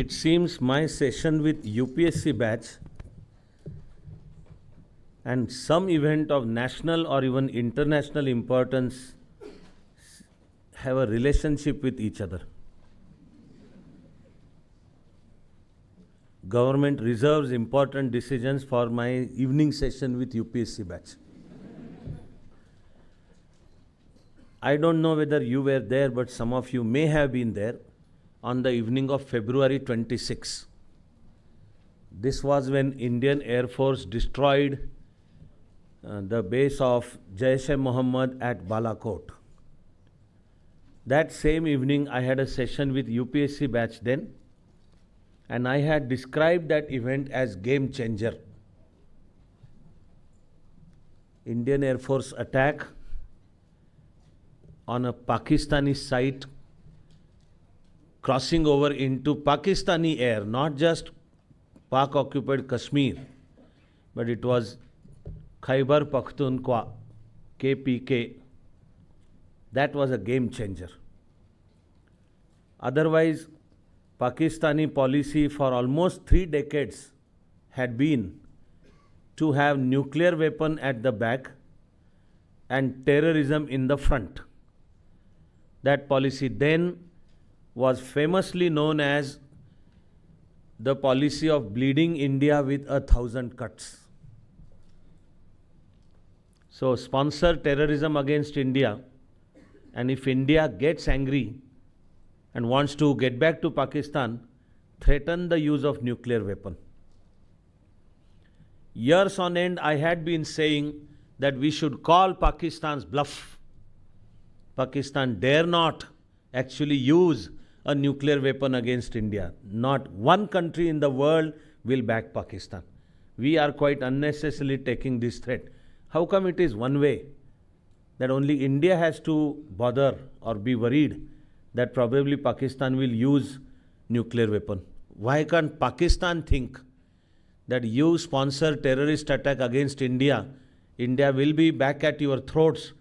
It seems my session with UPSC batch and some event of national or even international importance have a relationship with each other. Government reserves important decisions for my evening session with UPSC batch. I don't know whether you were there, but some of you may have been there on the evening of February 26. This was when Indian Air Force destroyed uh, the base of Jaisa Mohammad at Balakot. That same evening, I had a session with UPSC batch then, and I had described that event as game changer. Indian Air Force attack on a Pakistani site crossing over into Pakistani air, not just Pak occupied Kashmir, but it was Khyber Pakhtunkhwa, KPK. That was a game changer. Otherwise, Pakistani policy for almost three decades had been to have nuclear weapon at the back and terrorism in the front. That policy then was famously known as the policy of bleeding India with a thousand cuts. So, sponsor terrorism against India, and if India gets angry and wants to get back to Pakistan, threaten the use of nuclear weapon. Years on end, I had been saying that we should call Pakistan's bluff. Pakistan dare not actually use a nuclear weapon against India. Not one country in the world will back Pakistan. We are quite unnecessarily taking this threat. How come it is one way that only India has to bother or be worried that probably Pakistan will use nuclear weapon? Why can't Pakistan think that you sponsor terrorist attack against India, India will be back at your throats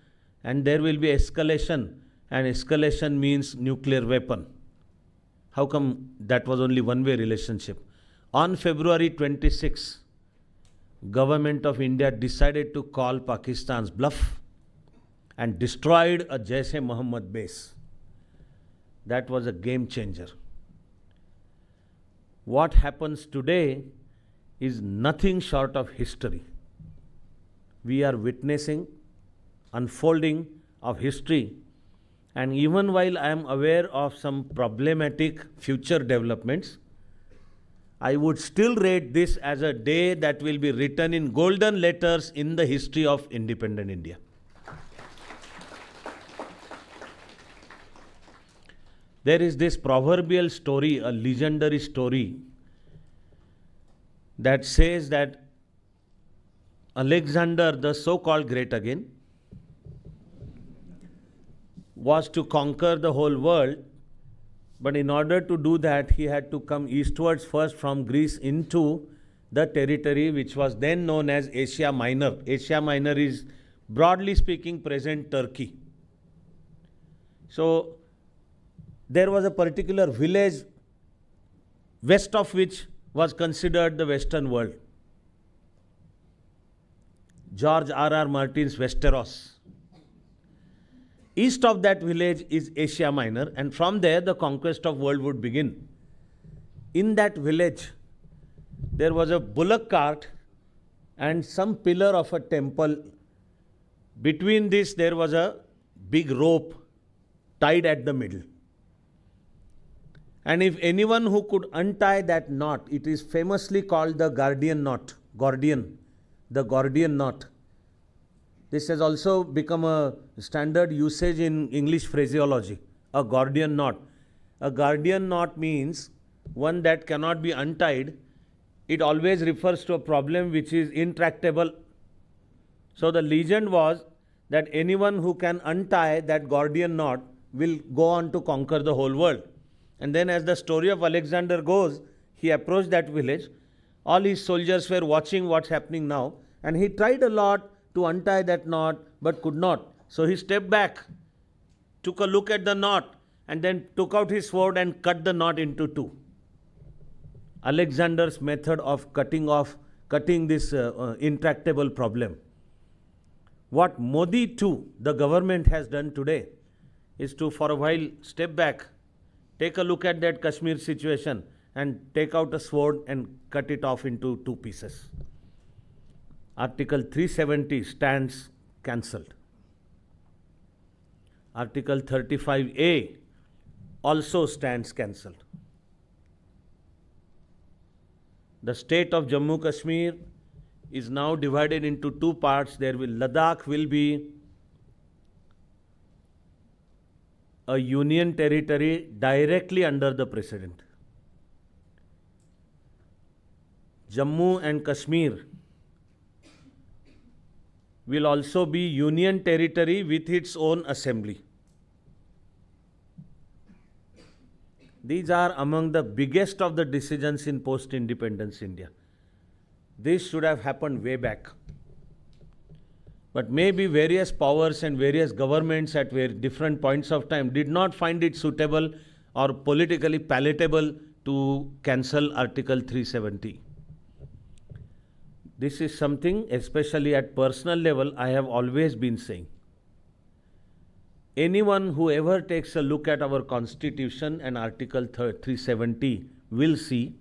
and there will be escalation and escalation means nuclear weapon. How come that was only one-way relationship? On February 26, government of India decided to call Pakistan's bluff and destroyed a Jaish Muhammad base. That was a game changer. What happens today is nothing short of history. We are witnessing unfolding of history and even while I am aware of some problematic future developments, I would still rate this as a day that will be written in golden letters in the history of independent India. There is this proverbial story, a legendary story, that says that Alexander, the so called great again, was to conquer the whole world, but in order to do that, he had to come eastwards first from Greece into the territory which was then known as Asia Minor. Asia Minor is, broadly speaking, present Turkey. So, there was a particular village west of which was considered the Western world. George R. R. Martin's Westeros. East of that village is Asia Minor, and from there the conquest of world would begin. In that village, there was a bullock cart and some pillar of a temple. Between this, there was a big rope tied at the middle. And if anyone who could untie that knot, it is famously called the guardian knot, Gordian, the Gordian knot. This has also become a standard usage in English phraseology, a Gordian knot. A Gordian knot means one that cannot be untied. It always refers to a problem which is intractable. So the legend was that anyone who can untie that Gordian knot will go on to conquer the whole world. And then, as the story of Alexander goes, he approached that village. All his soldiers were watching what's happening now, and he tried a lot to untie that knot but could not. So he stepped back, took a look at the knot, and then took out his sword and cut the knot into two. Alexander's method of cutting off, cutting this uh, uh, intractable problem. What Modi too, the government has done today, is to for a while step back, take a look at that Kashmir situation, and take out a sword and cut it off into two pieces. Article 370 stands cancelled. Article 35A also stands cancelled. The state of Jammu Kashmir is now divided into two parts. There will Ladakh will be a union territory directly under the president. Jammu and Kashmir will also be union territory with its own assembly. These are among the biggest of the decisions in post-independence India. This should have happened way back. But maybe various powers and various governments at different points of time did not find it suitable or politically palatable to cancel Article 370. This is something, especially at personal level, I have always been saying. Anyone who ever takes a look at our Constitution and Article 370 will see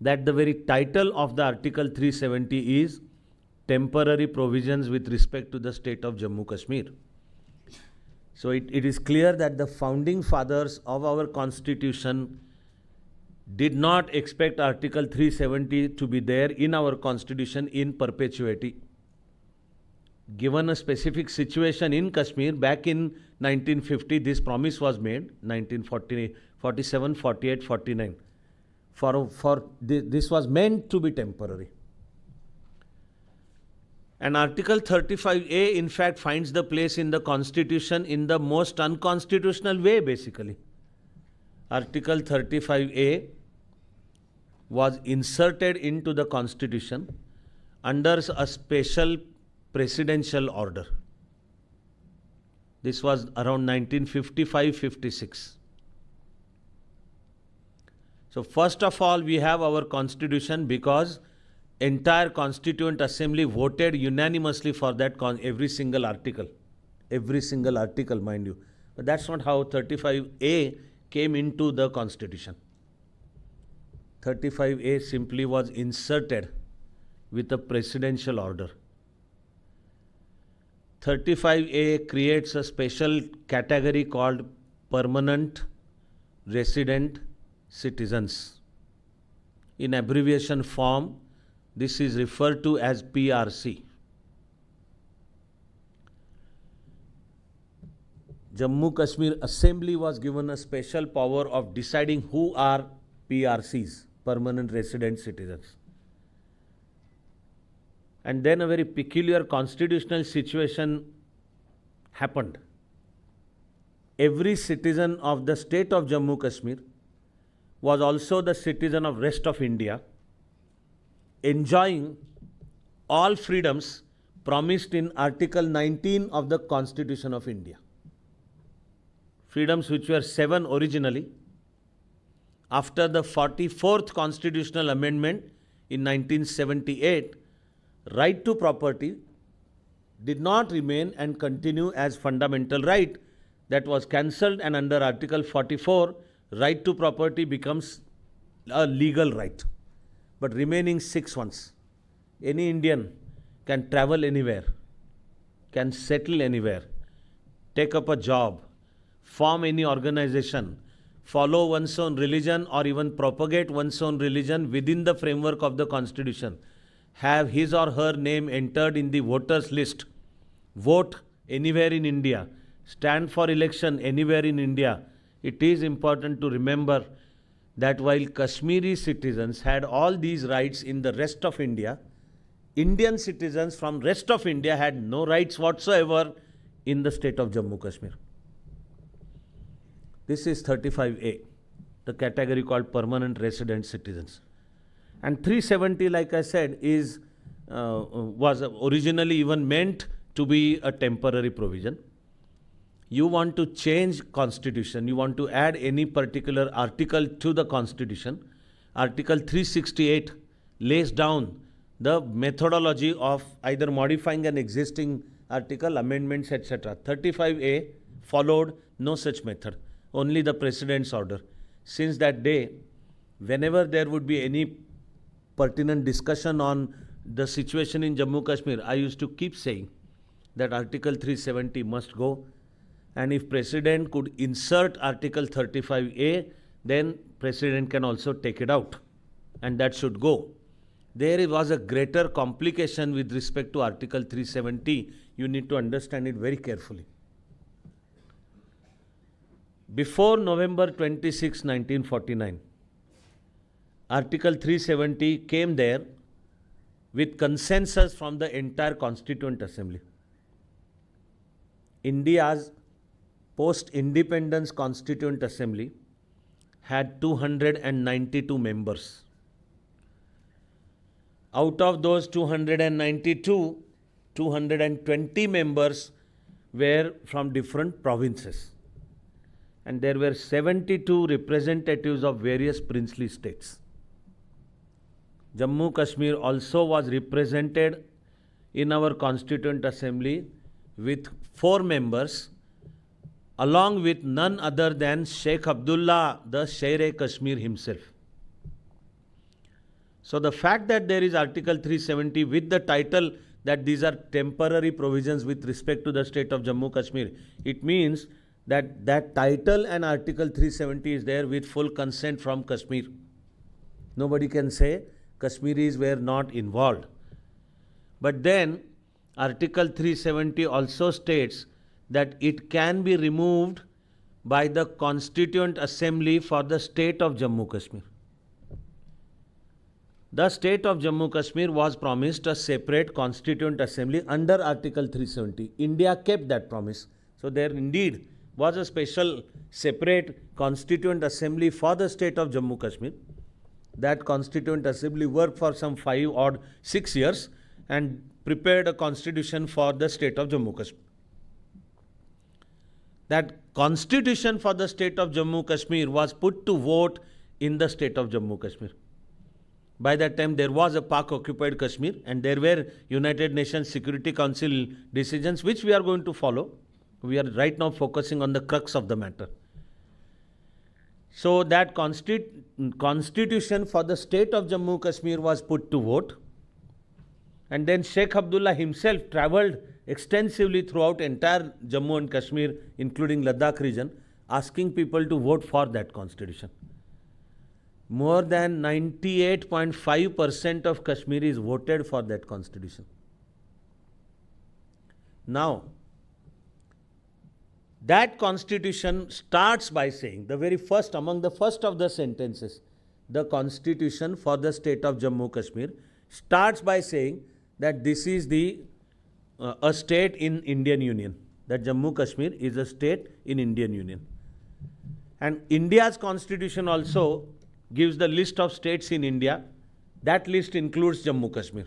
that the very title of the Article 370 is Temporary Provisions with Respect to the State of Jammu Kashmir. So it, it is clear that the founding fathers of our Constitution did not expect Article 370 to be there in our constitution in perpetuity. Given a specific situation in Kashmir back in 1950, this promise was made 1947, 48, 49. For, for th- this was meant to be temporary. And Article 35A, in fact, finds the place in the Constitution in the most unconstitutional way, basically. Article 35A was inserted into the constitution under a special presidential order. This was around 1955 56. So, first of all, we have our constitution because entire constituent assembly voted unanimously for that every single article. Every single article, mind you. But that's not how 35A came into the constitution. 35A simply was inserted with a presidential order. 35A creates a special category called permanent resident citizens. In abbreviation form, this is referred to as PRC. Jammu Kashmir Assembly was given a special power of deciding who are PRCs permanent resident citizens. And then a very peculiar constitutional situation happened. Every citizen of the state of Jammu Kashmir was also the citizen of rest of India, enjoying all freedoms promised in Article 19 of the Constitution of India. Freedoms which were seven originally after the 44th constitutional amendment in 1978, right to property did not remain and continue as fundamental right that was cancelled and under article 44 right to property becomes a legal right but remaining six ones any indian can travel anywhere can settle anywhere take up a job form any organization follow one's own religion or even propagate one's own religion within the framework of the constitution have his or her name entered in the voters list vote anywhere in india stand for election anywhere in india it is important to remember that while kashmiri citizens had all these rights in the rest of india indian citizens from rest of india had no rights whatsoever in the state of jammu kashmir this is 35A, the category called permanent resident citizens. And 370, like I said, is uh, was originally even meant to be a temporary provision. You want to change constitution, you want to add any particular article to the constitution. Article 368 lays down the methodology of either modifying an existing article, amendments, etc. 35A followed no such method only the president's order. Since that day, whenever there would be any pertinent discussion on the situation in Jammu Kashmir, I used to keep saying that Article 370 must go. And if President could insert Article 35A, then President can also take it out. And that should go. There was a greater complication with respect to Article 370. You need to understand it very carefully before November 26, 1949, Article 370 came there with consensus from the entire Constituent Assembly. India's post independence Constituent Assembly had 292 members. Out of those 292, 220 members were from different provinces and there were 72 representatives of various princely states. Jammu Kashmir also was represented in our Constituent Assembly with four members, along with none other than Sheikh Abdullah, the Sher Kashmir himself. So the fact that there is Article 370 with the title that these are temporary provisions with respect to the state of Jammu Kashmir, it means that that title and Article 370 is there with full consent from Kashmir. Nobody can say Kashmiris were not involved. But then Article 370 also states that it can be removed by the Constituent Assembly for the state of Jammu Kashmir. The state of Jammu Kashmir was promised a separate Constituent Assembly under Article 370. India kept that promise. So, there indeed was a special separate constituent assembly for the state of Jammu Kashmir. That constituent assembly worked for some five or six years and prepared a constitution for the state of Jammu Kashmir. That constitution for the state of Jammu Kashmir was put to vote in the state of Jammu Kashmir. By that time, there was a Pak occupied Kashmir, and there were United Nations Security Council decisions which we are going to follow we are right now focusing on the crux of the matter. So that constitu- constitution for the state of Jammu Kashmir was put to vote. And then Sheikh Abdullah himself traveled extensively throughout entire Jammu and Kashmir, including Ladakh region, asking people to vote for that constitution. More than 98.5% of Kashmiris voted for that constitution. Now, that constitution starts by saying, the very first, among the first of the sentences, the constitution for the state of Jammu Kashmir starts by saying that this is the uh, a state in Indian Union, that Jammu Kashmir is a state in Indian Union. And India's constitution also gives the list of states in India. That list includes Jammu Kashmir.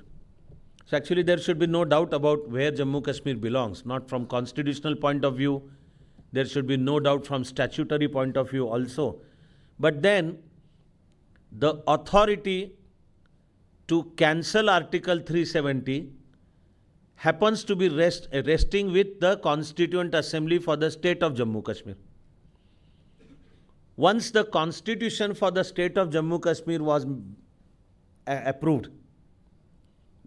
So actually there should be no doubt about where Jammu Kashmir belongs, not from constitutional point of view, there should be no doubt from statutory point of view also. But then the authority to cancel Article 370 happens to be rest, resting with the Constituent Assembly for the state of Jammu Kashmir. Once the constitution for the state of Jammu Kashmir was uh, approved,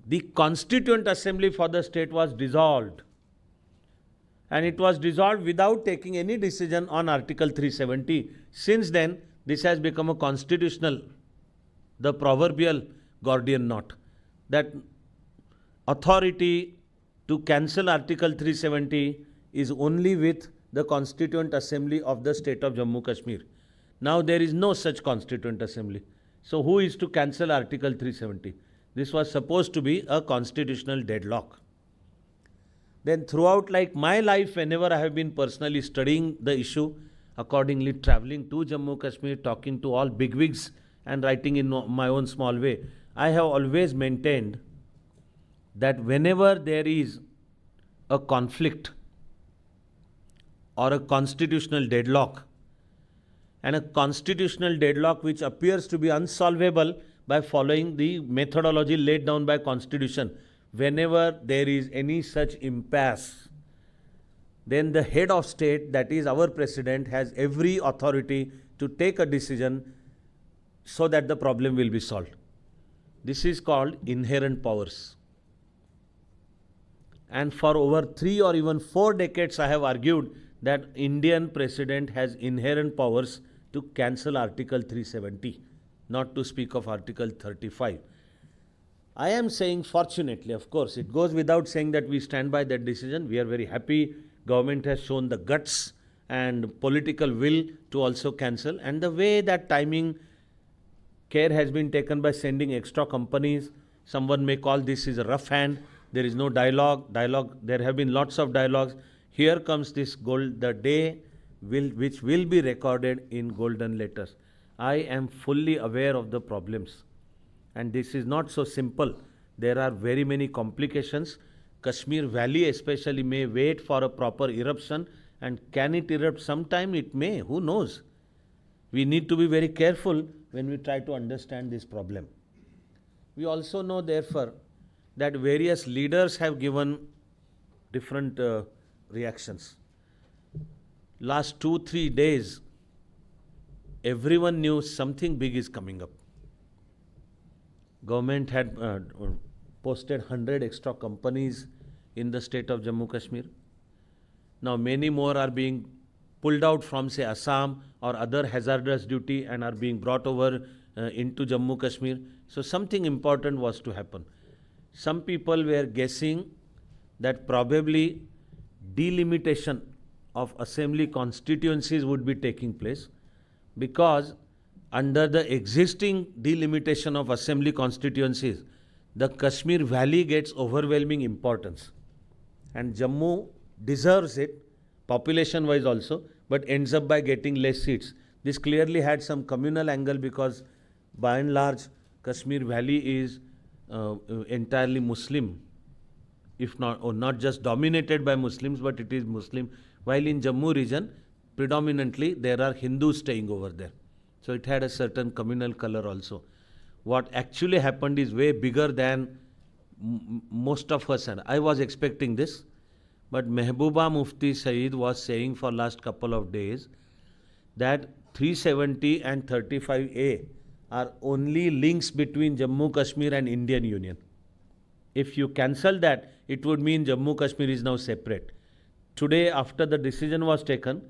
the Constituent Assembly for the state was dissolved and it was dissolved without taking any decision on Article 370. Since then, this has become a constitutional, the proverbial Gordian knot that authority to cancel Article 370 is only with the Constituent Assembly of the state of Jammu Kashmir. Now there is no such Constituent Assembly. So who is to cancel Article 370? This was supposed to be a constitutional deadlock then throughout like my life whenever i have been personally studying the issue accordingly traveling to jammu kashmir talking to all bigwigs and writing in my own small way i have always maintained that whenever there is a conflict or a constitutional deadlock and a constitutional deadlock which appears to be unsolvable by following the methodology laid down by constitution whenever there is any such impasse, then the head of state, that is our president, has every authority to take a decision so that the problem will be solved. This is called inherent powers. And for over three or even four decades, I have argued that Indian president has inherent powers to cancel Article 370, not to speak of Article 35. I am saying fortunately, of course, it goes without saying that we stand by that decision. We are very happy. Government has shown the guts and political will to also cancel. And the way that timing care has been taken by sending extra companies, someone may call this is a rough hand. There is no dialogue. Dialogue. There have been lots of dialogues. Here comes this gold. The day will which will be recorded in golden letters. I am fully aware of the problems and this is not so simple. There are very many complications. Kashmir Valley especially may wait for a proper eruption and can it erupt sometime? It may, who knows? We need to be very careful when we try to understand this problem. We also know, therefore, that various leaders have given different uh, reactions. Last two, three days, everyone knew something big is coming up. Government had uh, posted 100 extra companies in the state of Jammu Kashmir. Now many more are being pulled out from say Assam or other hazardous duty and are being brought over uh, into Jammu Kashmir. So something important was to happen. Some people were guessing that probably delimitation of assembly constituencies would be taking place because under the existing delimitation of assembly constituencies, the Kashmir Valley gets overwhelming importance. And Jammu deserves it, population wise also, but ends up by getting less seats. This clearly had some communal angle because, by and large, Kashmir Valley is uh, entirely Muslim, if not, or not just dominated by Muslims, but it is Muslim. While in Jammu region, predominantly there are Hindus staying over there. So it had a certain communal color also. What actually happened is way bigger than m- most of us, and I was expecting this. But Mehbooba Mufti Saeed was saying for last couple of days that 370 and 35A are only links between Jammu Kashmir and Indian Union. If you cancel that, it would mean Jammu Kashmir is now separate. Today, after the decision was taken,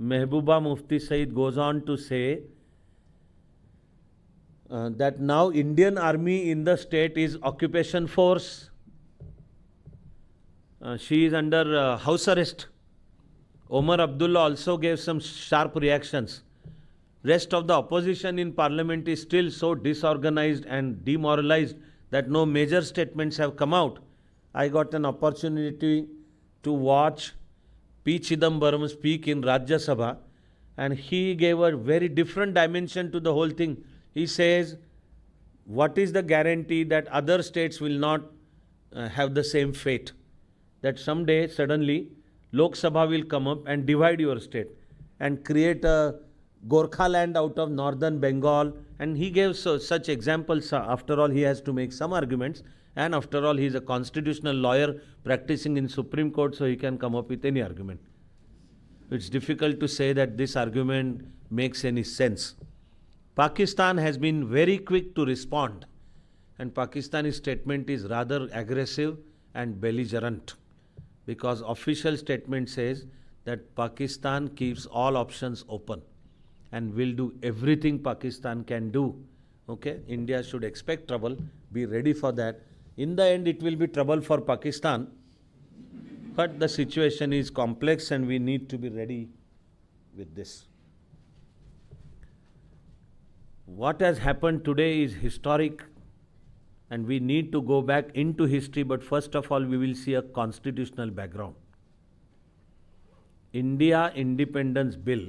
Mehbooba Mufti Saeed goes on to say uh, that now Indian army in the state is occupation force. Uh, she is under uh, house arrest. Omar Abdullah also gave some sharp reactions. Rest of the opposition in parliament is still so disorganized and demoralized that no major statements have come out. I got an opportunity to watch P. Chidambaram speak in Rajya Sabha and he gave a very different dimension to the whole thing he says, what is the guarantee that other states will not uh, have the same fate? That someday, suddenly, Lok Sabha will come up and divide your state and create a Gorkhaland out of northern Bengal. And he gave so, such examples. Uh, after all, he has to make some arguments. And after all, he is a constitutional lawyer practicing in Supreme Court, so he can come up with any argument. It's difficult to say that this argument makes any sense. Pakistan has been very quick to respond, and Pakistani statement is rather aggressive and belligerent because official statement says that Pakistan keeps all options open and will do everything Pakistan can do. Okay, India should expect trouble, be ready for that. In the end, it will be trouble for Pakistan, but the situation is complex and we need to be ready with this what has happened today is historic and we need to go back into history, but first of all, we will see a constitutional background. India Independence Bill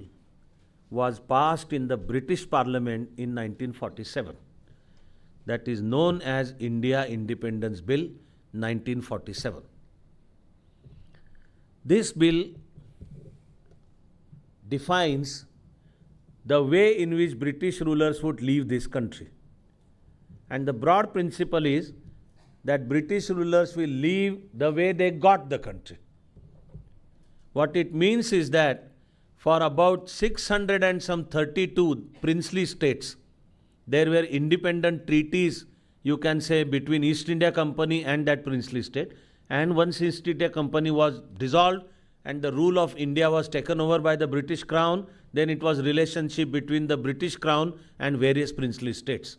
was passed in the British Parliament in 1947. That is known as India Independence Bill 1947. This bill defines the way in which British rulers would leave this country. And the broad principle is that British rulers will leave the way they got the country. What it means is that for about 632 princely states, there were independent treaties, you can say, between East India Company and that princely state. And once East India Company was dissolved and the rule of India was taken over by the British Crown, then it was relationship between the British Crown and various princely states.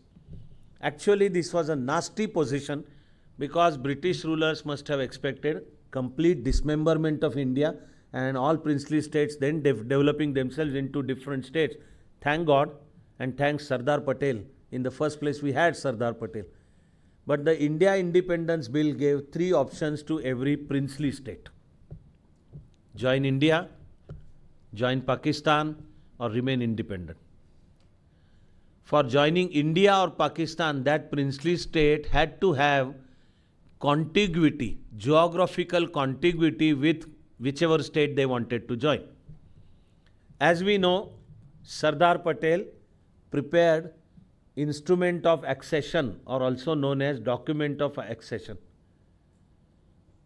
Actually, this was a nasty position because British rulers must have expected complete dismemberment of India and all princely states then de developing themselves into different states. Thank God and thanks Sardar Patel. In the first place, we had Sardar Patel. But the India Independence Bill gave three options to every princely state join India, join Pakistan or remain independent. For joining India or Pakistan, that princely state had to have contiguity, geographical contiguity with whichever state they wanted to join. As we know, Sardar Patel prepared instrument of accession or also known as document of accession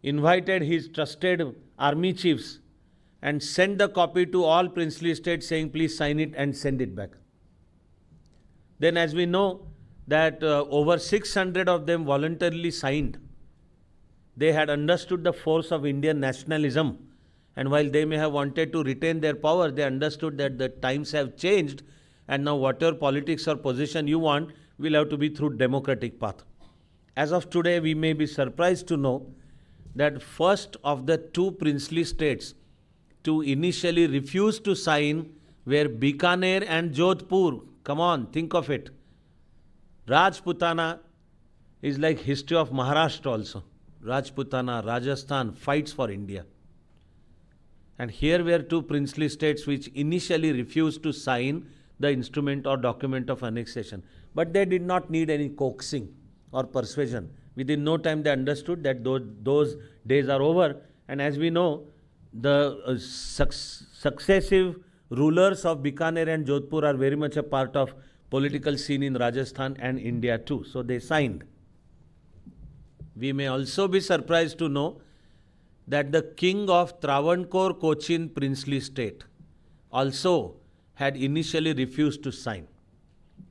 invited his trusted army chiefs and send the copy to all princely states saying please sign it and send it back. Then as we know that uh, over 600 of them voluntarily signed. They had understood the force of Indian nationalism and while they may have wanted to retain their power, they understood that the times have changed and now whatever politics or position you want will have to be through democratic path. As of today, we may be surprised to know that first of the two princely states to initially refuse to sign were Bikaner and Jodhpur. Come on, think of it. Rajputana is like history of Maharashtra also. Rajputana, Rajasthan fights for India. And here were two princely states which initially refused to sign the instrument or document of annexation. But they did not need any coaxing or persuasion. Within no time they understood that those, those days are over. And as we know, the uh, successive rulers of Bikaner and Jodhpur are very much a part of political scene in Rajasthan and India too. So they signed. We may also be surprised to know that the king of Travancore Cochin princely state also had initially refused to sign.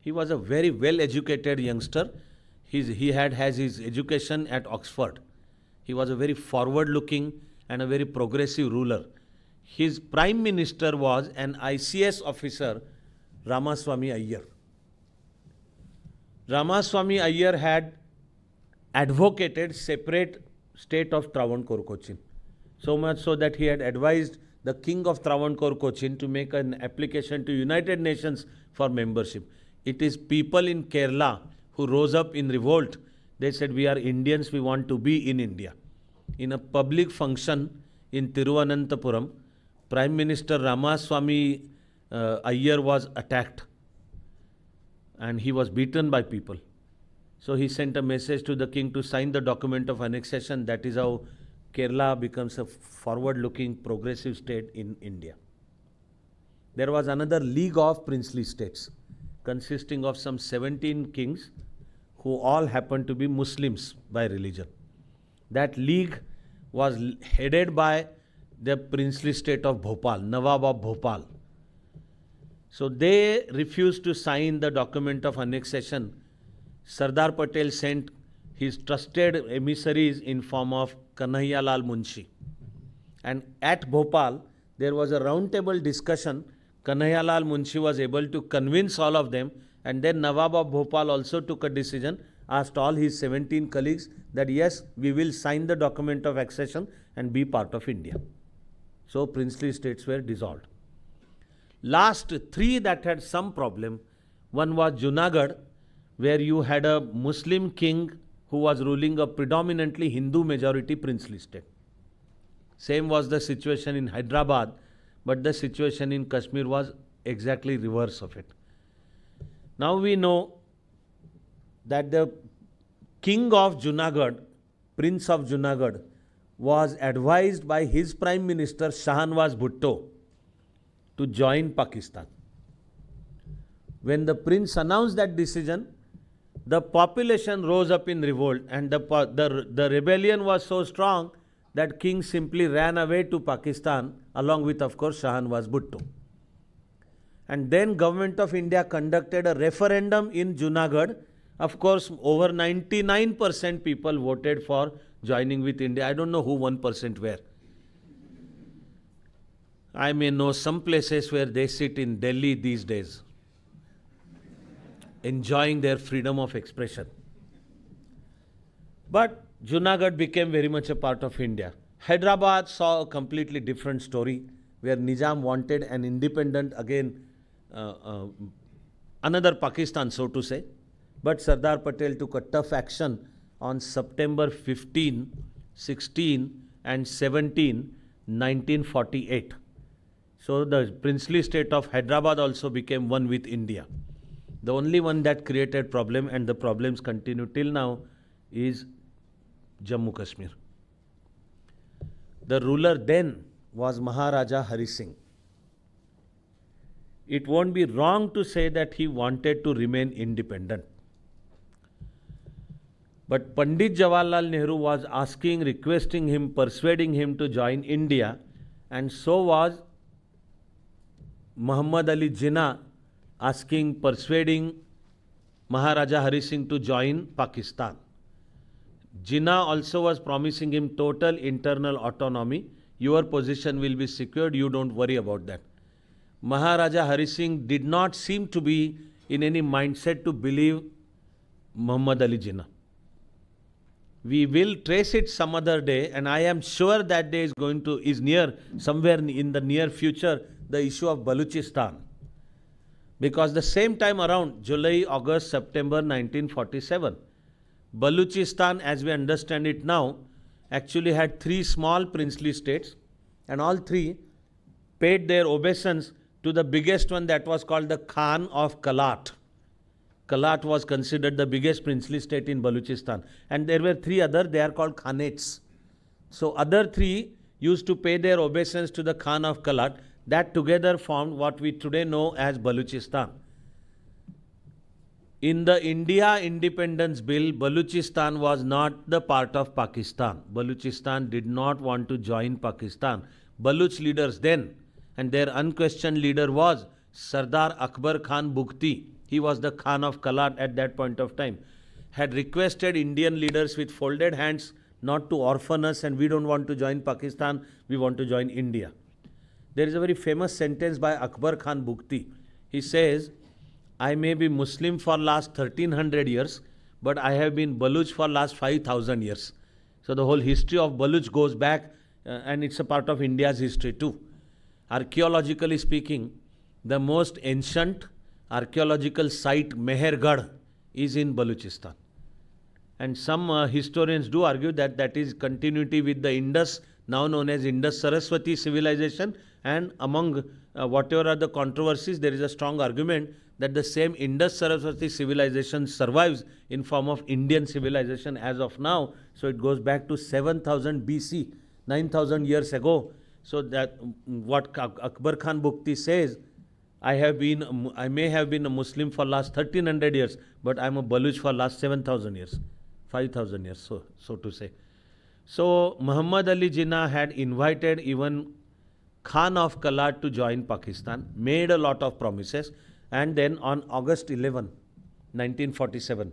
He was a very well educated youngster. He's, he had has his education at Oxford. He was a very forward looking and a very progressive ruler. His prime minister was an ICS officer, Ramaswamy Iyer. Ramaswamy Iyer had advocated separate state of Travancore Cochin. So much so that he had advised the king of Travancore Cochin to make an application to United Nations for membership. It is people in Kerala who rose up in revolt. They said, we are Indians, we want to be in India in a public function in Tiruvananthapuram, Prime Minister Ramaswamy uh, was attacked and he was beaten by people. So he sent a message to the king to sign the document of annexation. That is how Kerala becomes a forward looking progressive state in India. There was another league of princely states consisting of some 17 kings who all happened to be Muslims by religion. That league was headed by the princely state of Bhopal, Nawab of Bhopal. So they refused to sign the document of annexation. Sardar Patel sent his trusted emissaries in form of Kanhaiya Lal Munshi. And at Bhopal, there was a roundtable discussion. Kanhaiya Lal Munshi was able to convince all of them, and then Nawab of Bhopal also took a decision asked all his 17 colleagues that yes, we will sign the document of accession and be part of India. So princely states were dissolved. Last three that had some problem, one was Junagadh, where you had a Muslim king who was ruling a predominantly Hindu majority princely state. Same was the situation in Hyderabad, but the situation in Kashmir was exactly reverse of it. Now we know that the king of Junagadh, prince of Junagadh, was advised by his prime minister Shahanwaz Bhutto to join Pakistan. When the prince announced that decision, the population rose up in revolt and the, the, the rebellion was so strong that king simply ran away to Pakistan along with of course Shahanwaz Bhutto. And then government of India conducted a referendum in Junagadh of course, over 99% people voted for joining with India. I don't know who 1% were. I may know some places where they sit in Delhi these days, enjoying their freedom of expression. But Junagadh became very much a part of India. Hyderabad saw a completely different story where Nizam wanted an independent, again, uh, uh, another Pakistan, so to say. But Sardar Patel took a tough action on September 15, 16, and 17, 1948. So the princely state of Hyderabad also became one with India. The only one that created problem and the problems continue till now is Jammu Kashmir. The ruler then was Maharaja Hari Singh. It won't be wrong to say that he wanted to remain independent but Pandit Jawaharlal Nehru was asking, requesting him, persuading him to join India, and so was Muhammad Ali Jinnah asking, persuading Maharaja Hari Singh to join Pakistan. Jinnah also was promising him total internal autonomy. Your position will be secured, you don't worry about that. Maharaja Hari Singh did not seem to be in any mindset to believe Muhammad Ali Jinnah we will trace it some other day and i am sure that day is going to is near somewhere in the near future the issue of baluchistan because the same time around july august september 1947 baluchistan as we understand it now actually had three small princely states and all three paid their obeisance to the biggest one that was called the khan of kalat Kalat was considered the biggest princely state in Baluchistan. And there were three other, they are called Khanates. So other three used to pay their obeisance to the Khan of Kalat. That together formed what we today know as Baluchistan. In the India Independence Bill, Baluchistan was not the part of Pakistan. Baluchistan did not want to join Pakistan. Baluch leaders then, and their unquestioned leader was Sardar Akbar Khan Bukti he was the Khan of Kalat at that point of time, had requested Indian leaders with folded hands not to orphan us and we don't want to join Pakistan, we want to join India. There is a very famous sentence by Akbar Khan Bukti. He says, I may be Muslim for last 1300 years, but I have been Baluch for last 5000 years. So the whole history of Baluch goes back uh, and it's a part of India's history too. Archaeologically speaking, the most ancient archaeological site Mehergarh is in Baluchistan. And some uh, historians do argue that that is continuity with the Indus, now known as Indus Saraswati civilization. And among uh, whatever are the controversies, there is a strong argument that the same Indus Saraswati civilization survives in form of Indian civilization as of now. So it goes back to 7000 BC, 9000 years ago. So that what Akbar Khan Bukti says I have been, I may have been a Muslim for last 1300 years, but I'm a Baluch for last 7000 years, 5000 years, so, so to say. So Muhammad Ali Jinnah had invited even Khan of Kalat to join Pakistan, made a lot of promises, and then on August 11, 1947,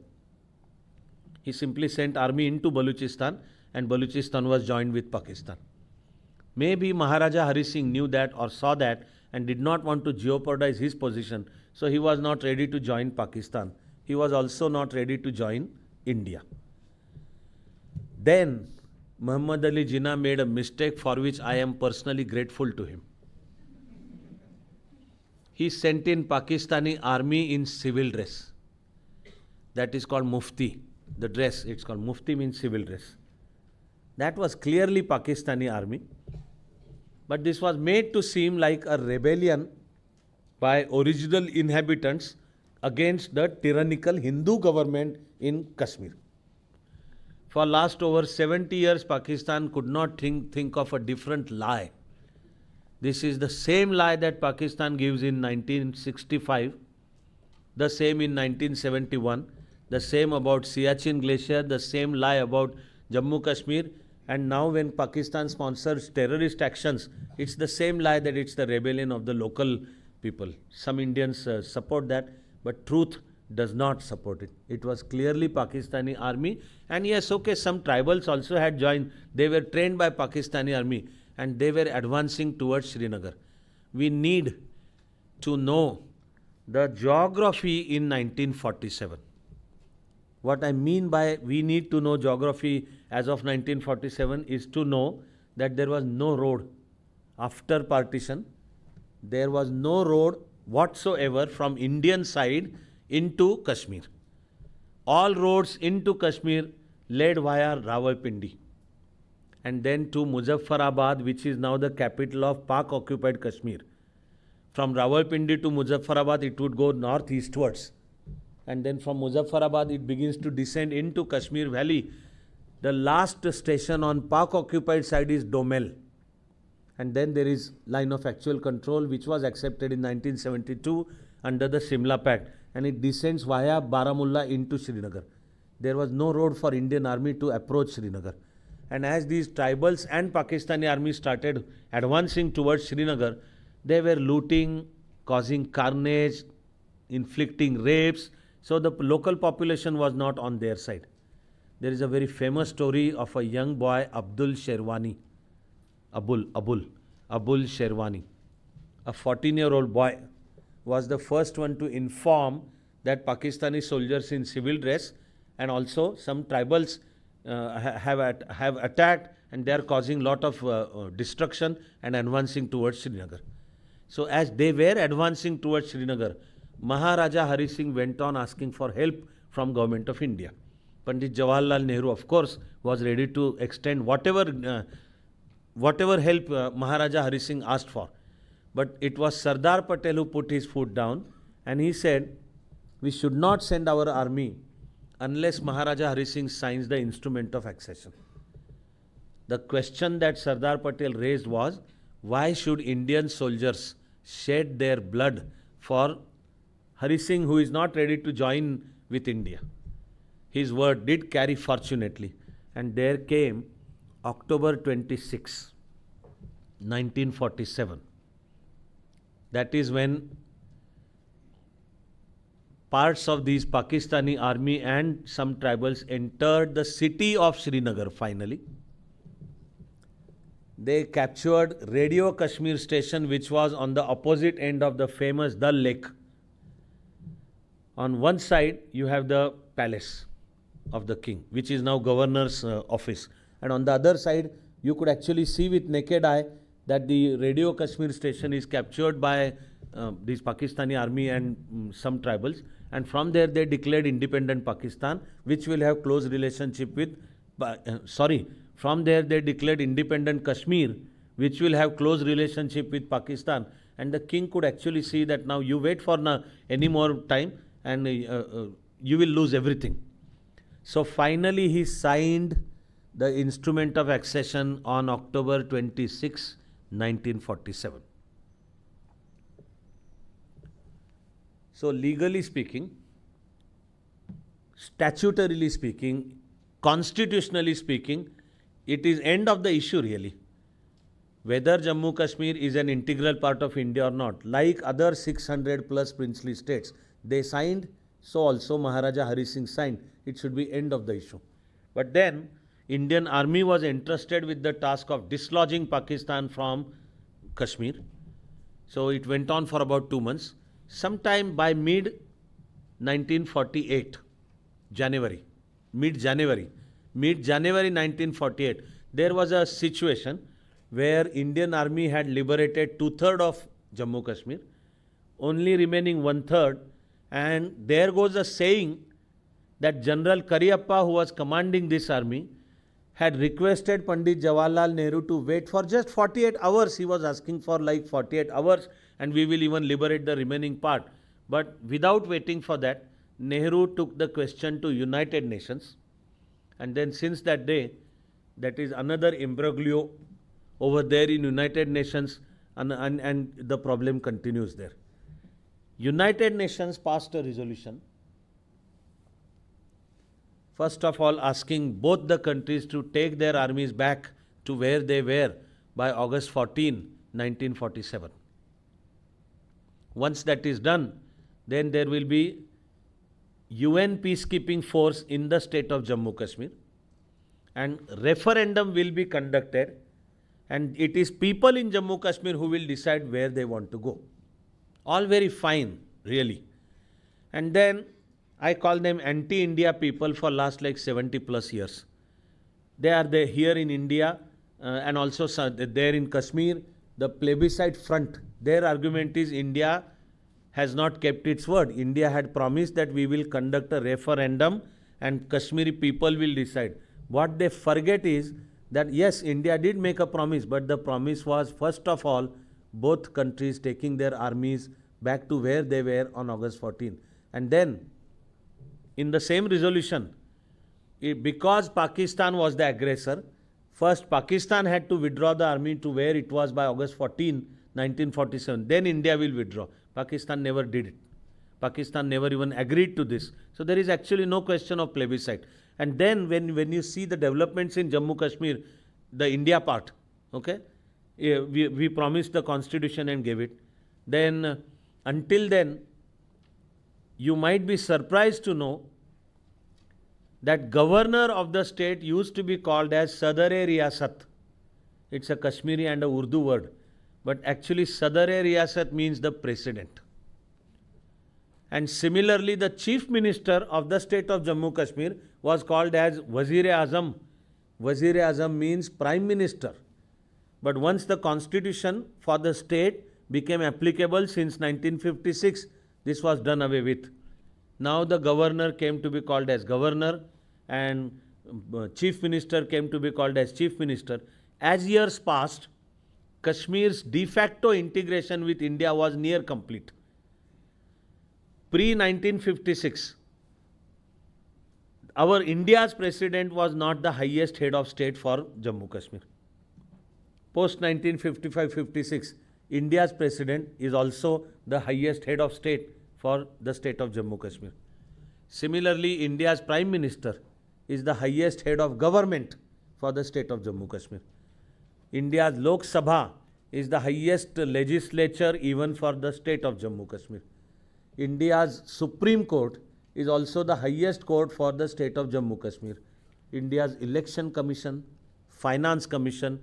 he simply sent army into Baluchistan and Baluchistan was joined with Pakistan. Maybe Maharaja Hari Singh knew that or saw that and did not want to jeopardize his position, so he was not ready to join Pakistan. He was also not ready to join India. Then Muhammad Ali Jinnah made a mistake for which I am personally grateful to him. He sent in Pakistani army in civil dress. That is called mufti. The dress, it's called mufti means civil dress. That was clearly Pakistani army but this was made to seem like a rebellion by original inhabitants against the tyrannical Hindu government in Kashmir. For last over 70 years, Pakistan could not think, think of a different lie. This is the same lie that Pakistan gives in 1965, the same in 1971, the same about Siachen Glacier, the same lie about Jammu Kashmir, and now, when Pakistan sponsors terrorist actions, it's the same lie that it's the rebellion of the local people. Some Indians uh, support that, but truth does not support it. It was clearly Pakistani army. And yes, okay, some tribals also had joined. They were trained by Pakistani army and they were advancing towards Srinagar. We need to know the geography in 1947. What I mean by we need to know geography as of 1947 is to know that there was no road after partition. There was no road whatsoever from Indian side into Kashmir. All roads into Kashmir led via Rawalpindi and then to Muzaffarabad, which is now the capital of Pak occupied Kashmir. From Rawalpindi to Muzaffarabad, it would go northeastwards and then from Muzaffarabad it begins to descend into Kashmir Valley. The last station on Pak occupied side is Domel. And then there is line of actual control which was accepted in 1972 under the Shimla Pact and it descends via Baramulla into Srinagar. There was no road for Indian army to approach Srinagar. And as these tribals and Pakistani army started advancing towards Srinagar, they were looting, causing carnage, inflicting rapes, so the local population was not on their side. There is a very famous story of a young boy, Abdul Sherwani. Abul, Abul, Abul Sherwani. A 14 year old boy was the first one to inform that Pakistani soldiers in civil dress and also some tribals uh, have, at, have attacked and they are causing lot of uh, uh, destruction and advancing towards Srinagar. So as they were advancing towards Srinagar, Maharaja Hari went on asking for help from government of India. Pandit Jawaharlal Nehru, of course, was ready to extend whatever, uh, whatever help uh, Maharaja Hari asked for. But it was Sardar Patel who put his foot down and he said, we should not send our army unless Maharaja Hari signs the instrument of accession. The question that Sardar Patel raised was, why should Indian soldiers shed their blood for Hari Singh, who is not ready to join with India. His word did carry fortunately. And there came October 26, 1947. That is when parts of these Pakistani army and some tribals entered the city of Srinagar finally. They captured Radio Kashmir station which was on the opposite end of the famous Dal Lake on one side you have the palace of the king which is now governor's uh, office and on the other side you could actually see with naked eye that the radio kashmir station is captured by uh, pakistani army and um, some tribals and from there they declared independent pakistan which will have close relationship with uh, sorry from there they declared independent kashmir which will have close relationship with pakistan and the king could actually see that now you wait for na, uh, any more time and uh, uh, you will lose everything. So finally, he signed the instrument of accession on October 26, 1947. So, legally speaking, statutorily speaking, constitutionally speaking, it is end of the issue really. Whether Jammu Kashmir is an integral part of India or not, like other 600 plus princely states, they signed, so also Maharaja Hari Singh signed. It should be end of the issue. But then Indian army was entrusted with the task of dislodging Pakistan from Kashmir. So it went on for about two months. Sometime by mid 1948, January, mid January, mid January 1948, there was a situation where Indian army had liberated two third of Jammu Kashmir, only remaining one third and there goes a saying that General Kariappa, who was commanding this army, had requested Pandit Jawaharlal Nehru to wait for just 48 hours. He was asking for like 48 hours, and we will even liberate the remaining part. But without waiting for that, Nehru took the question to United Nations. And then since that day, that is another imbroglio over there in United Nations, and, and, and the problem continues there. United Nations passed a resolution first of all asking both the countries to take their armies back to where they were by August 14, 1947. Once that is done, then there will be UN peacekeeping force in the state of Jammu Kashmir and referendum will be conducted and it is people in Jammu Kashmir who will decide where they want to go all very fine, really. And then I call them anti-India people for last like 70 plus years. They are there here in India uh, and also there in Kashmir, the plebiscite front. Their argument is India has not kept its word. India had promised that we will conduct a referendum and Kashmiri people will decide. What they forget is that yes, India did make a promise, but the promise was first of all both countries taking their armies back to where they were on August 14. And then, in the same resolution, it, because Pakistan was the aggressor, first Pakistan had to withdraw the army to where it was by August 14, 1947. Then India will withdraw. Pakistan never did it. Pakistan never even agreed to this. So there is actually no question of plebiscite. And then when, when you see the developments in Jammu Kashmir, the India part, okay, we, we promised the constitution and gave it, then uh, until then, you might be surprised to know that governor of the state used to be called as Sadare Riyasat. It's a Kashmiri and a Urdu word, but actually Sadare Riyasat means the president. And similarly, the chief minister of the state of Jammu Kashmir was called as Wazir Azam. Wazir Azam means prime minister. But once the constitution for the state became applicable since 1956, this was done away with. Now the governor came to be called as governor and uh, chief minister came to be called as chief minister. As years passed, Kashmir's de facto integration with India was near complete. Pre 1956, our India's president was not the highest head of state for Jammu Kashmir post 1955 56, India's president is also the highest head of state for the state of Jammu Kashmir. Similarly, India's prime minister is the highest head of government for the state of Jammu Kashmir. India's Lok Sabha is the highest legislature even for the state of Jammu Kashmir. India's Supreme Court is also the highest court for the state of Jammu Kashmir. India's Election Commission, Finance Commission,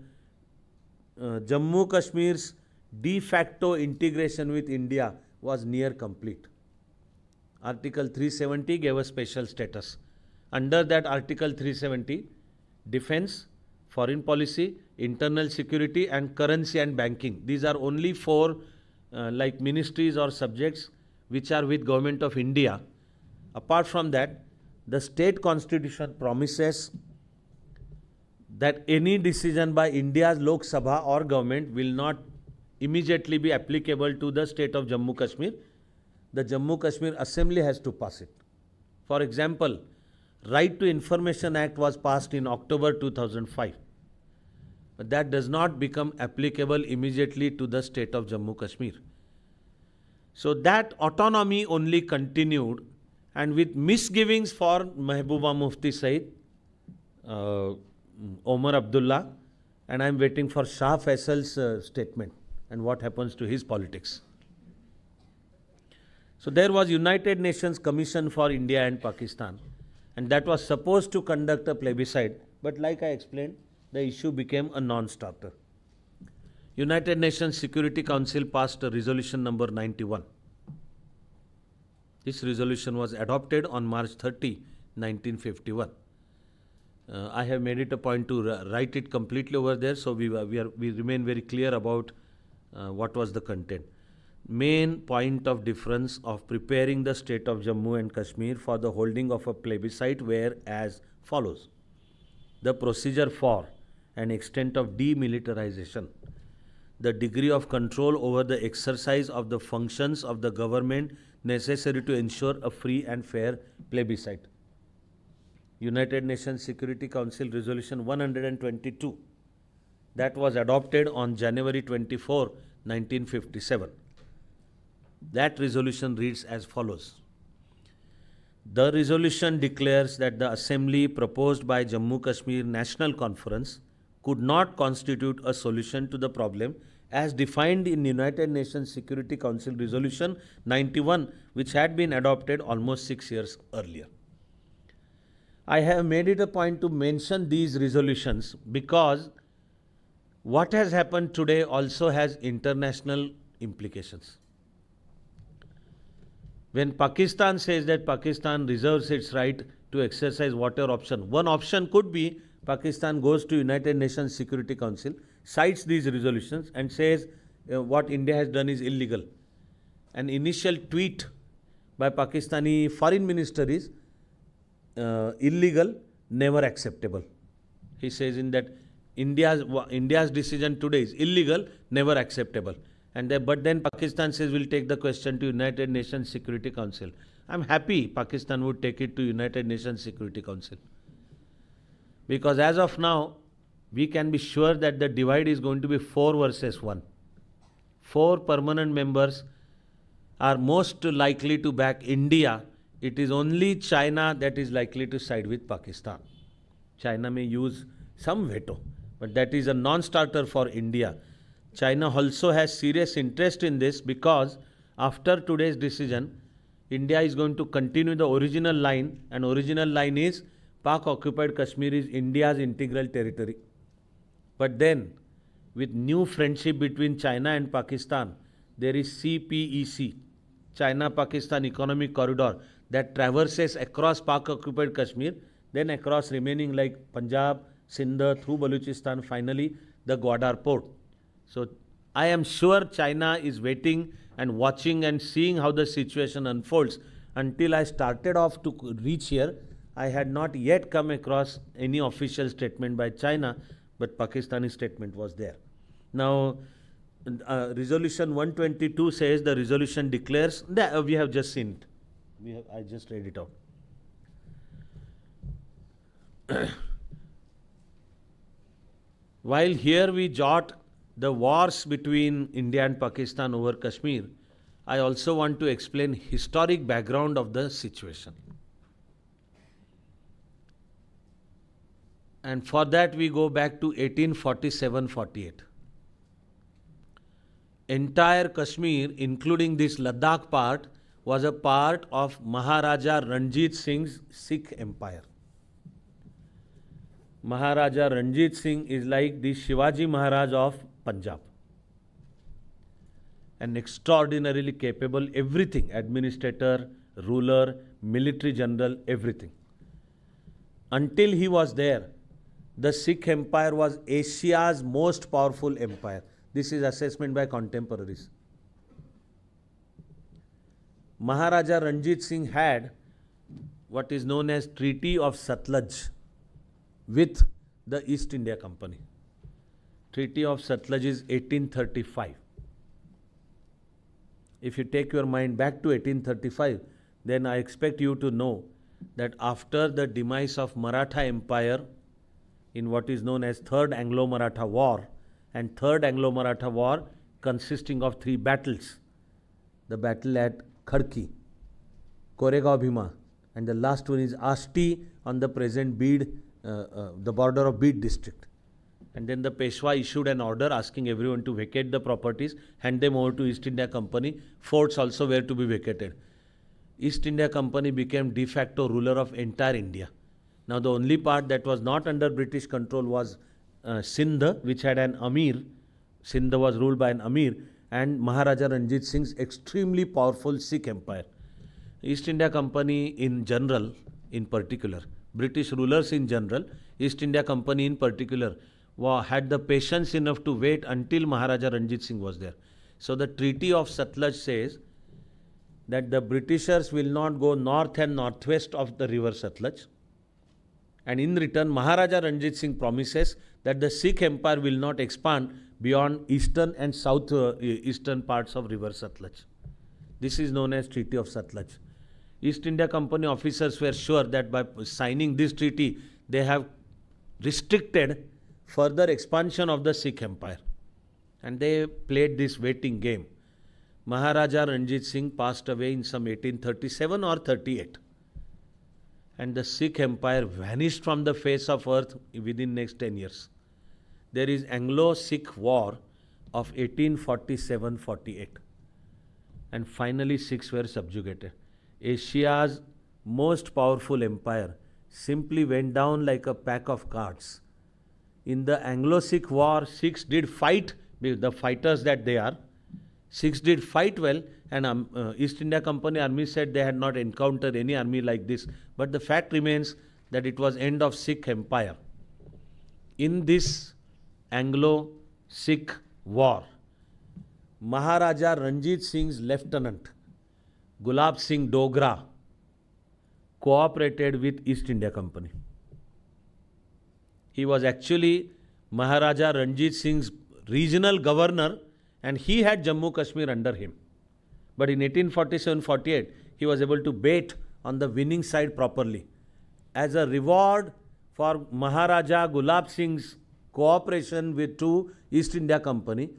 uh, Jammu Kashmir's de facto integration with India was near complete. Article 370 gave a special status. Under that Article 370, defense, foreign policy, internal security and currency and banking. These are only four uh, like ministries or subjects which are with government of India. Apart from that, the state constitution promises that any decision by India's Lok Sabha or government will not immediately be applicable to the state of Jammu Kashmir. The Jammu Kashmir Assembly has to pass it. For example, Right to Information Act was passed in October 2005. But that does not become applicable immediately to the state of Jammu Kashmir. So that autonomy only continued and with misgivings for Mehbooba Mufti Said, uh, Mm, Omar Abdullah, and I'm waiting for Shah Faisal's uh, statement and what happens to his politics. So there was United Nations Commission for India and Pakistan, and that was supposed to conduct a plebiscite, but like I explained, the issue became a non-starter. United Nations Security Council passed resolution number 91. This resolution was adopted on March 30, 1951. Uh, I have made it a point to write it completely over there, so we we are we remain very clear about uh, what was the content. Main point of difference of preparing the state of Jammu and Kashmir for the holding of a plebiscite were as follows: the procedure for and extent of demilitarization, the degree of control over the exercise of the functions of the government necessary to ensure a free and fair plebiscite United Nations Security Council Resolution 122 that was adopted on January 24, 1957. That resolution reads as follows. The resolution declares that the assembly proposed by Jammu Kashmir National Conference could not constitute a solution to the problem as defined in United Nations Security Council Resolution 91 which had been adopted almost 6 years earlier. I have made it a point to mention these resolutions because what has happened today also has international implications. When Pakistan says that Pakistan reserves its right to exercise whatever option, one option could be Pakistan goes to United Nations Security Council, cites these resolutions and says uh, what India has done is illegal. An initial tweet by Pakistani foreign minister is uh, illegal, never acceptable. He says in that India's India's decision today is illegal, never acceptable. And they, but then Pakistan says we'll take the question to United Nations Security Council. I'm happy Pakistan would take it to United Nations Security Council because as of now we can be sure that the divide is going to be four versus one. Four permanent members are most likely to back India it is only China that is likely to side with Pakistan. China may use some veto, but that is a non starter for India. China also has serious interest in this because after today's decision, India is going to continue the original line, and original line is Pak occupied Kashmir is India's integral territory. But then, with new friendship between China and Pakistan, there is CPEC, China Pakistan Economic Corridor that traverses across Pak-occupied Kashmir, then across remaining like Punjab, Sindh, through Balochistan, finally the Gwadar port. So I am sure China is waiting and watching and seeing how the situation unfolds. Until I started off to reach here, I had not yet come across any official statement by China, but Pakistani statement was there. Now, uh, resolution 122 says the resolution declares that we have just seen it we have, I just read it out. While here we jot the wars between India and Pakistan over Kashmir, I also want to explain historic background of the situation. And for that we go back to 1847-48. Entire Kashmir, including this Ladakh part, was a part of Maharaja Ranjit Singh's Sikh empire. Maharaja Ranjit Singh is like the Shivaji Maharaj of Punjab. An extraordinarily capable everything, administrator, ruler, military general, everything. Until he was there, the Sikh empire was Asia's most powerful empire. This is assessment by contemporaries. Maharaja Ranjit Singh had what is known as Treaty of Satluj with the East India Company. Treaty of Satluj is 1835. If you take your mind back to 1835, then I expect you to know that after the demise of Maratha Empire in what is known as Third Anglo-Maratha War, and Third Anglo-Maratha War consisting of three battles, the battle at Kharki, Koregaon Bhima, and the last one is Asti on the present Bid, uh, uh, the border of Bid district. And then the Peshwa issued an order asking everyone to vacate the properties, hand them over to East India Company. Forts also were to be vacated. East India Company became de facto ruler of entire India. Now the only part that was not under British control was uh, Sindh, which had an Amir. Sindh was ruled by an Amir, and Maharaja Ranjit Singh's extremely powerful Sikh empire. East India Company in general, in particular, British rulers in general, East India Company in particular, had the patience enough to wait until Maharaja Ranjit Singh was there. So the Treaty of Satluj says that the Britishers will not go north and northwest of the river Satluj. And in return, Maharaja Ranjit Singh promises that the Sikh empire will not expand beyond eastern and south uh, eastern parts of river Satluj. This is known as Treaty of Satluj. East India Company officers were sure that by signing this treaty, they have restricted further expansion of the Sikh empire. And they played this waiting game. Maharaja Ranjit Singh passed away in some 1837 or 38 and the Sikh empire vanished from the face of earth within next 10 years. There is Anglo-Sikh war of 1847-48 and finally Sikhs were subjugated. Asia's most powerful empire simply went down like a pack of cards. In the Anglo-Sikh war, Sikhs did fight, the fighters that they are, Sikhs did fight well and um, uh, East India Company army said they had not encountered any army like this. But the fact remains that it was end of Sikh empire. In this Anglo-Sikh war, Maharaja Ranjit Singh's lieutenant, Gulab Singh Dogra, cooperated with East India Company. He was actually Maharaja Ranjit Singh's regional governor and he had Jammu Kashmir under him. But in 1847 48, he was able to bait on the winning side properly. As a reward for Maharaja Gulab Singh's cooperation with two East India Company,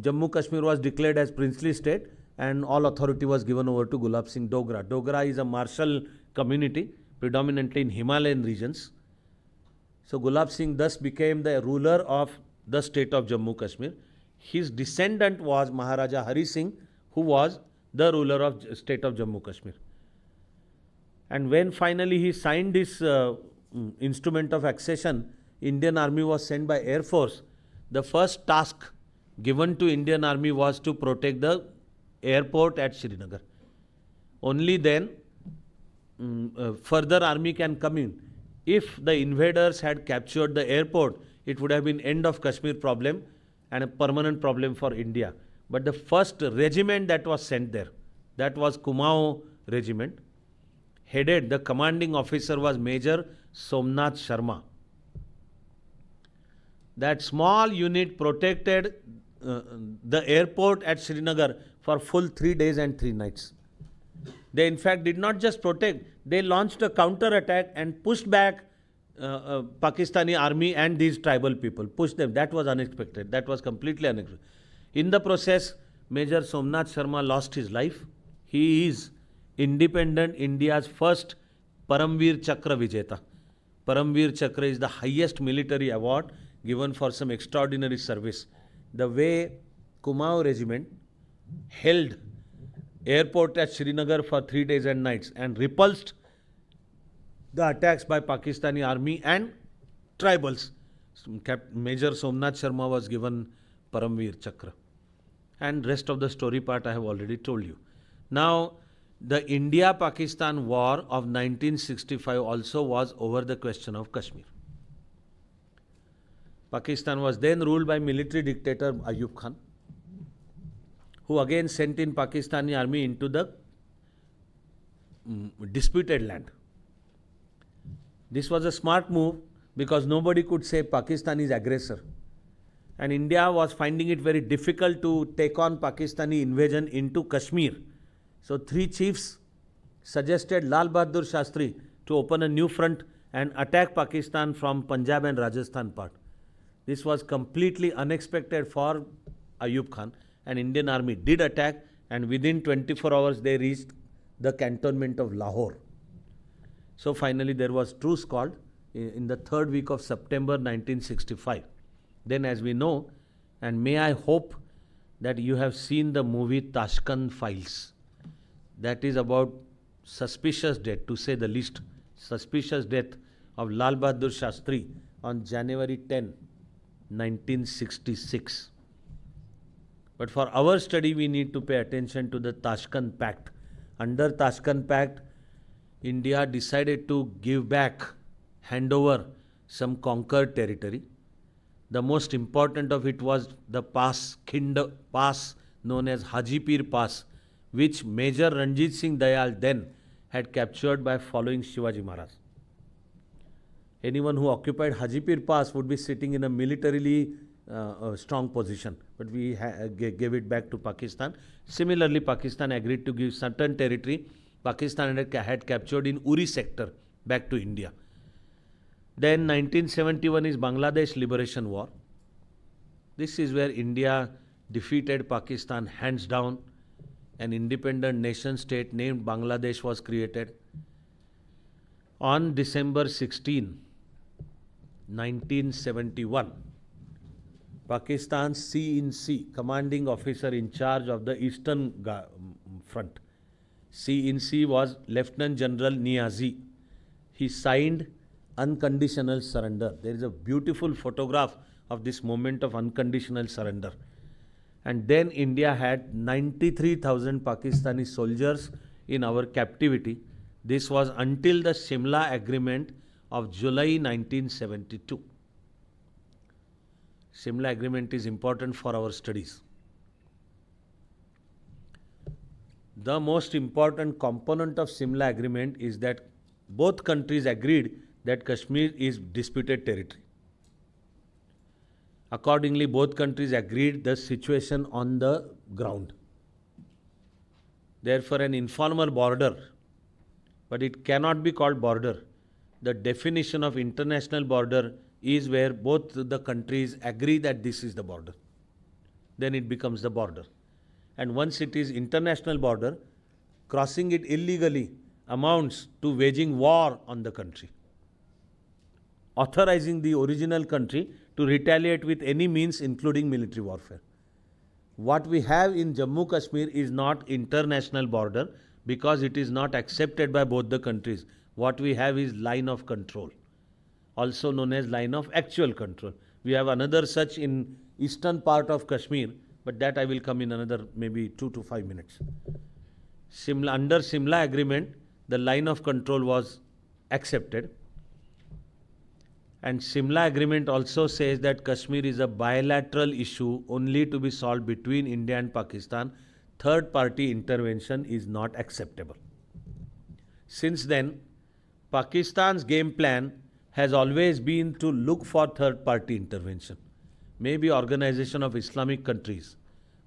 Jammu Kashmir was declared as princely state and all authority was given over to Gulab Singh Dogra. Dogra is a martial community predominantly in Himalayan regions. So Gulab Singh thus became the ruler of the state of Jammu Kashmir. His descendant was Maharaja Hari Singh who was the ruler of state of Jammu Kashmir. And when finally he signed this uh, mm, instrument of accession, Indian army was sent by air force. The first task given to Indian army was to protect the airport at Srinagar. Only then um, uh, further army can come in. If the invaders had captured the airport, it would have been end of Kashmir problem and a permanent problem for India but the first regiment that was sent there, that was Kumau regiment, headed, the commanding officer was Major Somnath Sharma. That small unit protected uh, the airport at Srinagar for full three days and three nights. They, in fact, did not just protect, they launched a counter attack and pushed back uh, uh, Pakistani army and these tribal people. Pushed them. That was unexpected. That was completely unexpected. In the process, Major Somnath Sharma lost his life. He is independent India's first Paramvir Chakra Vijeta. Paramvir Chakra is the highest military award given for some extraordinary service. The way Kumao Regiment held airport at Srinagar for three days and nights and repulsed the attacks by Pakistani army and tribals. Major Somnath Sharma was given Paramvir Chakra and rest of the story part I have already told you. Now, the India-Pakistan war of 1965 also was over the question of Kashmir. Pakistan was then ruled by military dictator Ayub Khan, who again sent in Pakistani army into the mm, disputed land. This was a smart move because nobody could say Pakistan is aggressor and India was finding it very difficult to take on Pakistani invasion into Kashmir. So three chiefs suggested Lal Bahadur Shastri to open a new front and attack Pakistan from Punjab and Rajasthan part. This was completely unexpected for Ayub Khan and Indian army did attack and within 24 hours they reached the cantonment of Lahore. So finally there was truce called in the third week of September 1965. Then, as we know, and may I hope that you have seen the movie Tashkent Files. That is about suspicious death, to say the least, suspicious death of Lal Bahadur Shastri on January 10, 1966. But for our study, we need to pay attention to the Tashkent Pact. Under Tashkent Pact, India decided to give back, hand over some conquered territory the most important of it was the pass, Khinda Pass, known as Hajipir Pass, which Major Ranjit Singh Dayal then had captured by following Shivaji Maharaj. Anyone who occupied Hajipir Pass would be sitting in a militarily uh, strong position, but we gave it back to Pakistan. Similarly, Pakistan agreed to give certain territory Pakistan had, had captured in Uri sector back to India. Then 1971 is Bangladesh Liberation War. This is where India defeated Pakistan hands down. An independent nation state named Bangladesh was created. On December 16, 1971, Pakistan's CNC, commanding officer in charge of the Eastern um, Front, CNC was Lieutenant General Niazi. He signed unconditional surrender. There is a beautiful photograph of this moment of unconditional surrender. And then India had 93,000 Pakistani soldiers in our captivity. This was until the Shimla Agreement of July 1972. Shimla Agreement is important for our studies. The most important component of Shimla Agreement is that both countries agreed that Kashmir is disputed territory. Accordingly, both countries agreed the situation on the ground. Therefore, an informal border, but it cannot be called border. The definition of international border is where both the countries agree that this is the border. Then it becomes the border. And once it is international border, crossing it illegally amounts to waging war on the country authorizing the original country to retaliate with any means including military warfare. What we have in Jammu Kashmir is not international border because it is not accepted by both the countries. What we have is line of control, also known as line of actual control. We have another such in eastern part of Kashmir, but that I will come in another maybe 2 to 5 minutes. Simla, under Simla agreement, the line of control was accepted and Simla Agreement also says that Kashmir is a bilateral issue only to be solved between India and Pakistan. Third party intervention is not acceptable. Since then, Pakistan's game plan has always been to look for third party intervention, maybe Organization of Islamic Countries,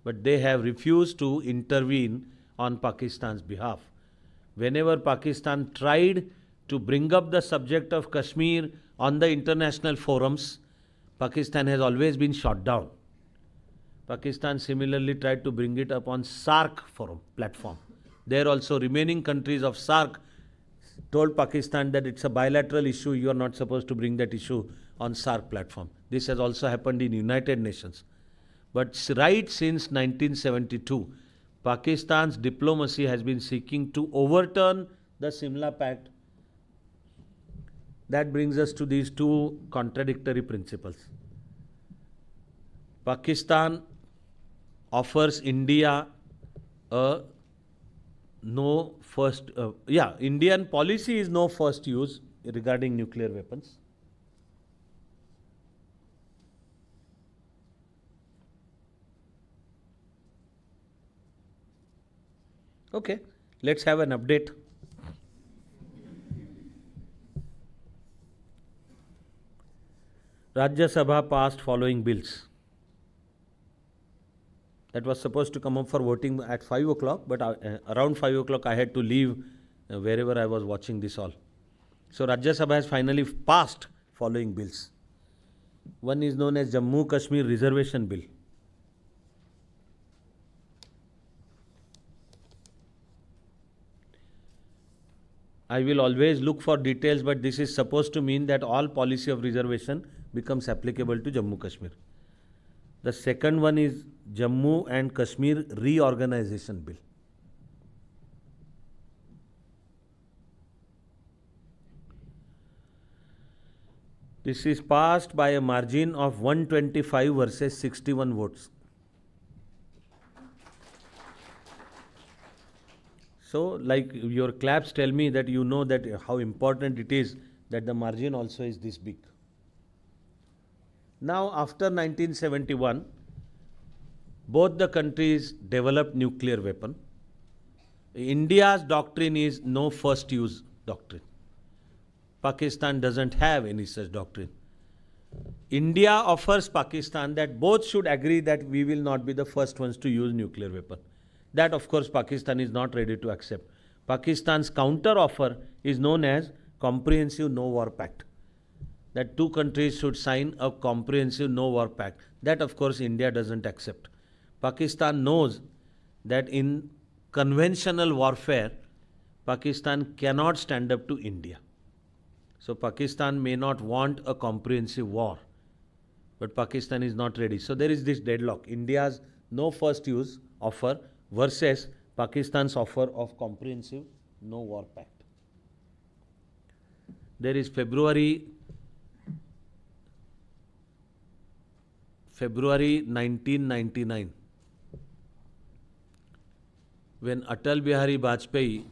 but they have refused to intervene on Pakistan's behalf. Whenever Pakistan tried to bring up the subject of Kashmir on the international forums, Pakistan has always been shot down. Pakistan similarly tried to bring it up on SARC forum platform. There also remaining countries of SARC told Pakistan that it's a bilateral issue, you are not supposed to bring that issue on SARC platform. This has also happened in United Nations. But right since 1972, Pakistan's diplomacy has been seeking to overturn the Simla Pact that brings us to these two contradictory principles. Pakistan offers India a no first, uh, yeah, Indian policy is no first use regarding nuclear weapons. Okay, let's have an update. Rajya Sabha passed following bills. That was supposed to come up for voting at 5 o'clock, but uh, around 5 o'clock I had to leave uh, wherever I was watching this all. So Rajya Sabha has finally passed following bills. One is known as Jammu Kashmir Reservation Bill. I will always look for details, but this is supposed to mean that all policy of reservation becomes applicable to Jammu Kashmir. The second one is Jammu and Kashmir Reorganization Bill. This is passed by a margin of 125 versus 61 votes. So, like your claps tell me that you know that how important it is that the margin also is this big. Now, after 1971, both the countries developed nuclear weapon. India's doctrine is no first use doctrine. Pakistan doesn't have any such doctrine. India offers Pakistan that both should agree that we will not be the first ones to use nuclear weapon. That of course Pakistan is not ready to accept. Pakistan's counter offer is known as Comprehensive No War Pact that two countries should sign a comprehensive no war pact. That, of course, India doesn't accept. Pakistan knows that in conventional warfare, Pakistan cannot stand up to India. So, Pakistan may not want a comprehensive war, but Pakistan is not ready. So, there is this deadlock. India's no first use offer versus Pakistan's offer of comprehensive no war pact. There is February February 1999, when Atal Bihari Vajpayee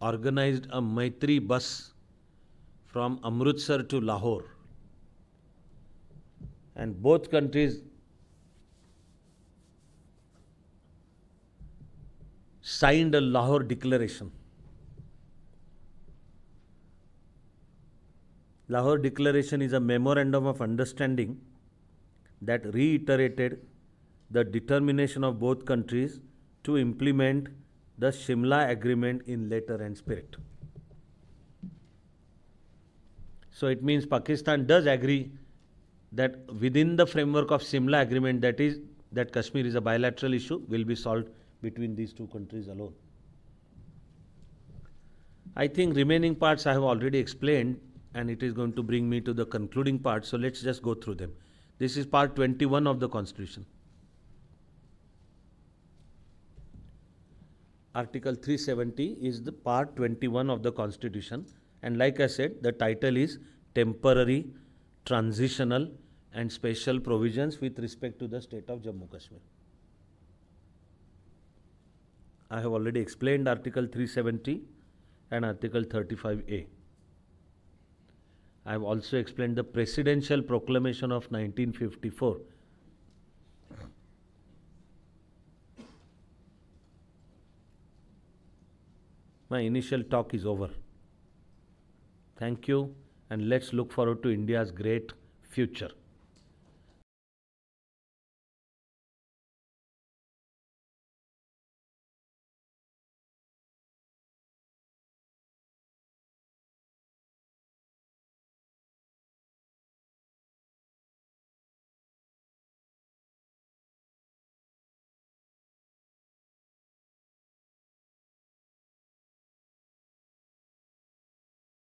organized a Maitri bus from Amritsar to Lahore, and both countries signed a Lahore Declaration. Lahore Declaration is a memorandum of understanding that reiterated the determination of both countries to implement the Shimla Agreement in letter and spirit. So it means Pakistan does agree that within the framework of Shimla Agreement, that is, that Kashmir is a bilateral issue, will be solved between these two countries alone. I think remaining parts I have already explained and it is going to bring me to the concluding part. So let's just go through them. This is part 21 of the Constitution. Article 370 is the part 21 of the Constitution and like I said the title is temporary, transitional and special provisions with respect to the state of Jammu Kashmir. I have already explained Article 370 and Article 35A. I have also explained the Presidential Proclamation of 1954. My initial talk is over. Thank you, and let's look forward to India's great future.